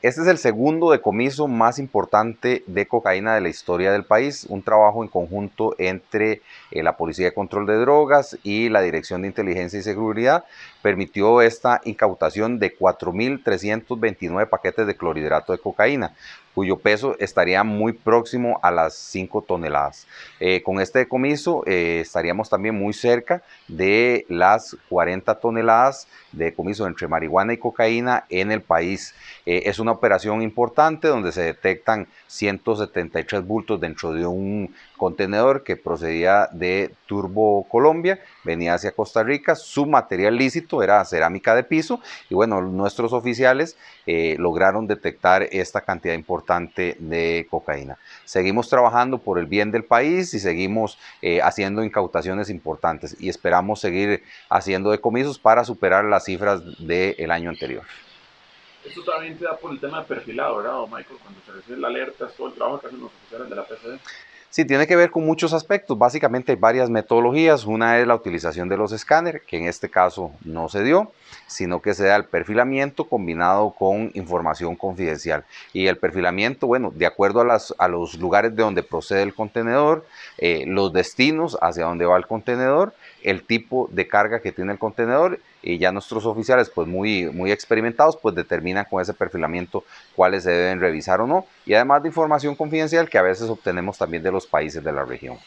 Este es el segundo decomiso más importante de cocaína de la historia del país, un trabajo en conjunto entre eh, la Policía de Control de Drogas y la Dirección de Inteligencia y Seguridad permitió esta incautación de 4.329 paquetes de clorhidrato de cocaína, cuyo peso estaría muy próximo a las 5 toneladas. Eh, con este decomiso eh, estaríamos también muy cerca de las 40 toneladas de decomiso entre marihuana y cocaína en el país. Eh, es una operación importante donde se detectan 173 bultos dentro de un contenedor que procedía de Turbo Colombia, venía hacia Costa Rica, su material lícito era cerámica de piso y bueno, nuestros oficiales lograron detectar esta cantidad importante de cocaína. Seguimos trabajando por el bien del país y seguimos eh, haciendo incautaciones importantes y esperamos seguir haciendo decomisos para superar las cifras del año anterior. Esto también da por de perfilado, ¿verdad, alerta, trabajo que Sí, tiene que ver con muchos aspectos. Básicamente hay varias metodologías. Una es la utilización de los escáneres, que en este caso no se dio, sino que se da el perfilamiento combinado con información confidencial. Y el perfilamiento, bueno, de acuerdo a, los lugares de donde procede el contenedor, eh, los destinos hacia donde va el contenedor, el tipo de carga que tiene el contenedor y ya nuestros oficiales, pues muy, muy experimentados, pues determinan con ese perfilamiento cuáles se deben revisar o no, y además de información confidencial que a veces obtenemos también de los países de la región.